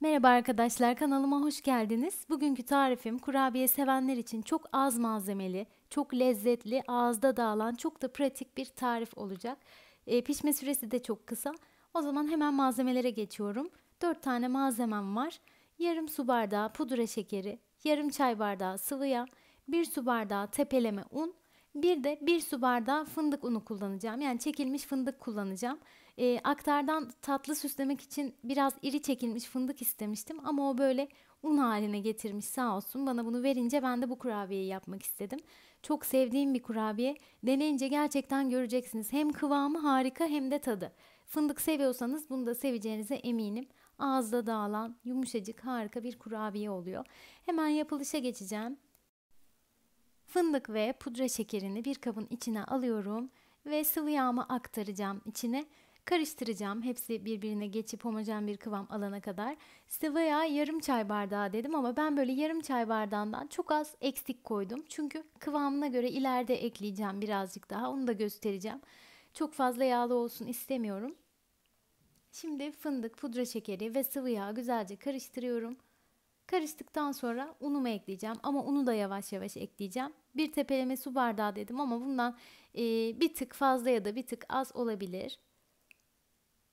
Merhaba arkadaşlar kanalıma hoş geldiniz. Bugünkü tarifim kurabiye sevenler için çok az malzemeli, çok lezzetli, ağızda dağılan çok da pratik bir tarif olacak. E, pişme süresi de çok kısa. O zaman hemen malzemelere geçiyorum. 4 tane malzemem var. Yarım su bardağı pudra şekeri, yarım çay bardağı sıvı yağ, 1 su bardağı tepeleme un, bir de bir su bardağı fındık unu kullanacağım. Yani çekilmiş fındık kullanacağım. E, aktardan tatlı süslemek için biraz iri çekilmiş fındık istemiştim ama o böyle un haline getirmiş sağ olsun. Bana bunu verince ben de bu kurabiyeyi yapmak istedim. Çok sevdiğim bir kurabiye. Deneyince gerçekten göreceksiniz. Hem kıvamı harika hem de tadı. Fındık seviyorsanız bunu da seveceğinize eminim. Ağızda dağılan yumuşacık harika bir kurabiye oluyor. Hemen yapılışa geçeceğim. Fındık ve pudra şekerini bir kabın içine alıyorum ve sıvı yağımı aktaracağım içine. Karıştıracağım. Hepsi birbirine geçip homojen bir kıvam alana kadar. Sıvı yağ yarım çay bardağı dedim ama ben böyle yarım çay bardağından çok az eksik koydum. Çünkü kıvamına göre ileride ekleyeceğim birazcık daha. Onu da göstereceğim. Çok fazla yağlı olsun istemiyorum. Şimdi fındık, pudra şekeri ve sıvı yağ güzelce karıştırıyorum. Karıştıktan sonra unumu ekleyeceğim ama unu da yavaş yavaş ekleyeceğim bir tepeleme su bardağı dedim ama bundan e, bir tık fazla ya da bir tık az olabilir.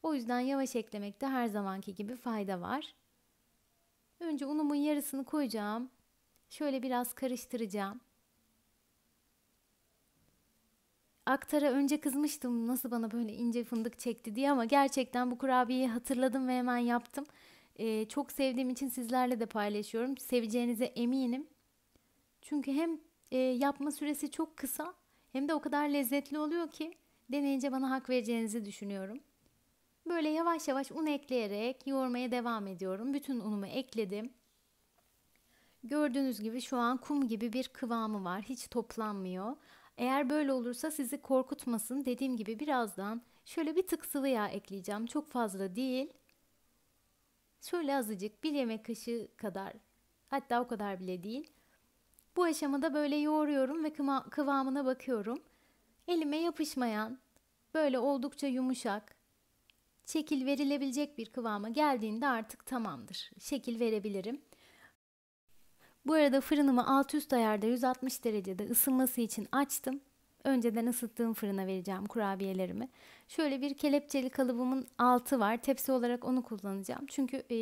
O yüzden yavaş eklemekte her zamanki gibi fayda var. Önce unumun yarısını koyacağım. Şöyle biraz karıştıracağım. Aktar'a önce kızmıştım nasıl bana böyle ince fındık çekti diye ama gerçekten bu kurabiyeyi hatırladım ve hemen yaptım. Ee, çok sevdiğim için sizlerle de paylaşıyorum. Seveceğinize eminim. Çünkü hem e, yapma süresi çok kısa hem de o kadar lezzetli oluyor ki deneyince bana hak vereceğinizi düşünüyorum. Böyle yavaş yavaş un ekleyerek yoğurmaya devam ediyorum. Bütün unumu ekledim. Gördüğünüz gibi şu an kum gibi bir kıvamı var. Hiç toplanmıyor. Eğer böyle olursa sizi korkutmasın. Dediğim gibi birazdan şöyle bir tık sıvı yağ ekleyeceğim. Çok fazla değil. Şöyle azıcık bir yemek kaşığı kadar. Hatta o kadar bile değil. Bu aşamada böyle yoğuruyorum ve kıma kıvamına bakıyorum. Elime yapışmayan, böyle oldukça yumuşak, şekil verilebilecek bir kıvama geldiğinde artık tamamdır. Şekil verebilirim. Bu arada fırınımı alt üst ayarda 160 derecede ısınması için açtım. Önceden ısıttığım fırına vereceğim kurabiyelerimi. Şöyle bir kelepçeli kalıbımın altı var. Tepsi olarak onu kullanacağım. Çünkü e,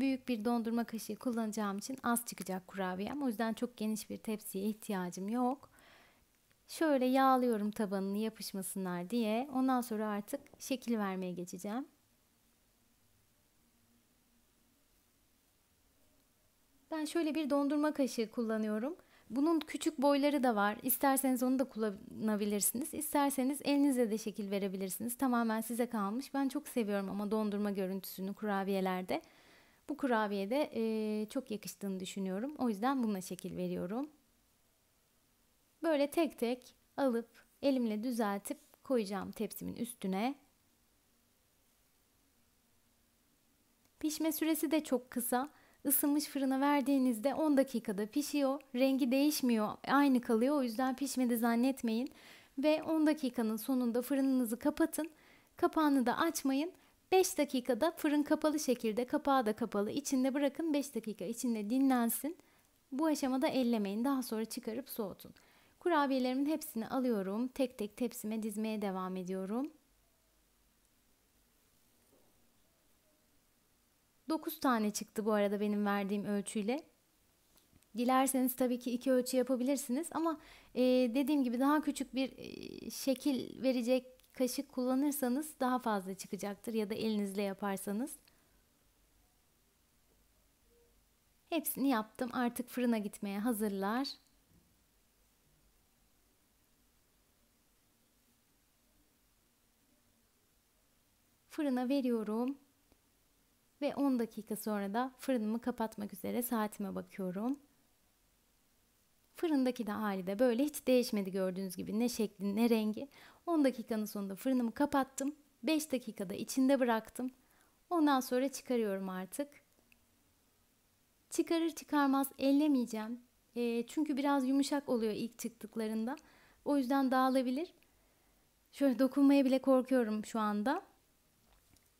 büyük bir dondurma kaşığı kullanacağım için az çıkacak kurabiyem. O yüzden çok geniş bir tepsiye ihtiyacım yok. Şöyle yağlıyorum tabanını yapışmasınlar diye. Ondan sonra artık şekil vermeye geçeceğim. Ben şöyle bir dondurma kaşığı kullanıyorum. Bunun küçük boyları da var. İsterseniz onu da kullanabilirsiniz. İsterseniz elinizle de şekil verebilirsiniz. Tamamen size kalmış. Ben çok seviyorum ama dondurma görüntüsünü kurabiyelerde. Bu kurabiyede e, çok yakıştığını düşünüyorum. O yüzden buna şekil veriyorum. Böyle tek tek alıp elimle düzeltip koyacağım tepsimin üstüne. Pişme süresi de çok kısa. Isınmış fırına verdiğinizde 10 dakikada pişiyor. Rengi değişmiyor. Aynı kalıyor. O yüzden pişmedi zannetmeyin. Ve 10 dakikanın sonunda fırınınızı kapatın. Kapağını da açmayın. 5 dakikada fırın kapalı şekilde kapağı da kapalı içinde bırakın 5 dakika içinde dinlensin. Bu aşamada ellemeyin daha sonra çıkarıp soğutun. Kurabiyelerimin hepsini alıyorum. Tek tek tepsime dizmeye devam ediyorum. 9 tane çıktı bu arada benim verdiğim ölçüyle. Dilerseniz tabii ki iki ölçü yapabilirsiniz ama e, dediğim gibi daha küçük bir e, şekil verecek kaşık kullanırsanız daha fazla çıkacaktır ya da elinizle yaparsanız. Hepsini yaptım. Artık fırına gitmeye hazırlar. Fırına veriyorum. Ve 10 dakika sonra da fırınımı kapatmak üzere saatime bakıyorum. Fırındaki de hali de böyle hiç değişmedi gördüğünüz gibi ne şekli ne rengi. 10 dakikanın sonunda fırınımı kapattım. 5 dakikada içinde bıraktım. Ondan sonra çıkarıyorum artık. Çıkarır çıkarmaz ellemeyeceğim. E, çünkü biraz yumuşak oluyor ilk çıktıklarında. O yüzden dağılabilir. Şöyle dokunmaya bile korkuyorum şu anda.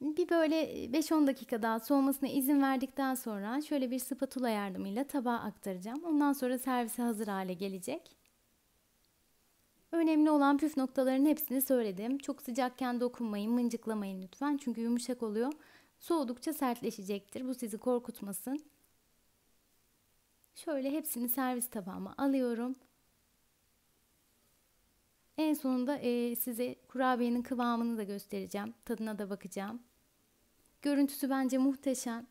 Bir böyle 5-10 dakika daha soğumasına izin verdikten sonra şöyle bir spatula yardımıyla tabağa aktaracağım. Ondan sonra servise hazır hale gelecek. Önemli olan püf noktalarının hepsini söyledim. Çok sıcakken dokunmayın, mıncıklamayın lütfen. Çünkü yumuşak oluyor. Soğudukça sertleşecektir. Bu sizi korkutmasın. Şöyle hepsini servis tabağıma alıyorum. En sonunda e, size kurabiyenin kıvamını da göstereceğim. Tadına da bakacağım. Görüntüsü bence muhteşem.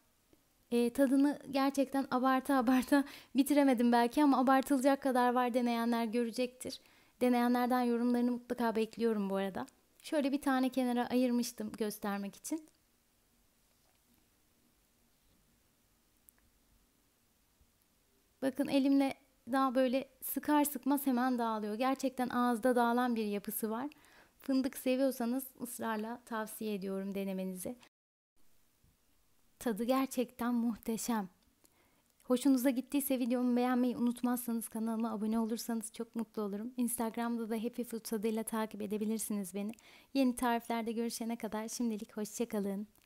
E, tadını gerçekten abarta abarta bitiremedim belki ama abartılacak kadar var deneyenler görecektir. Deneyenlerden yorumlarını mutlaka bekliyorum bu arada. Şöyle bir tane kenara ayırmıştım göstermek için. Bakın elimle daha böyle sıkar sıkmaz hemen dağılıyor. Gerçekten ağızda dağılan bir yapısı var. Fındık seviyorsanız ısrarla tavsiye ediyorum denemenizi. Tadı gerçekten muhteşem. Hoşunuza gittiyse videomu beğenmeyi unutmazsanız kanalıma abone olursanız çok mutlu olurum. Instagram'da da Happy Food adıyla takip edebilirsiniz beni. Yeni tariflerde görüşene kadar şimdilik hoşçakalın.